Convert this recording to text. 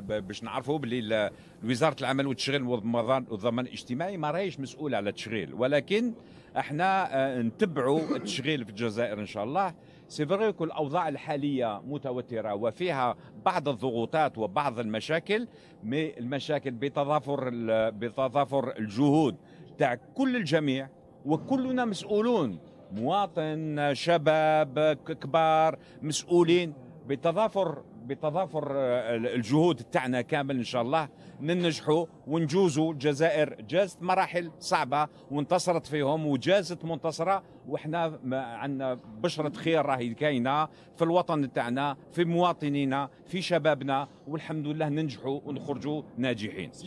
باش نعرفوا بلي وزاره العمل والتشغيل والضمان الاجتماعي ما راهيش مسؤوله على التشغيل ولكن احنا آه، نتبعوا التشغيل في الجزائر ان شاء الله سي فري الاوضاع الحاليه متوتره وفيها بعض الضغوطات وبعض المشاكل مي المشاكل بتضافر بتضافر الجهود تاع كل الجميع وكلنا مسؤولون مواطن شباب كبار مسؤولين بتضافر بتضافر آه، الجهود تاعنا كامل ان شاء الله ننجحوا ونجوزوا الجزائر جازت مراحل صعبه وانتصرت فيهم وجازت منتصره وحنا عندنا بشره خير راهي كاينه في الوطن تاعنا في مواطنينا في شبابنا والحمد لله ننجحوا ونخرجوا ناجحين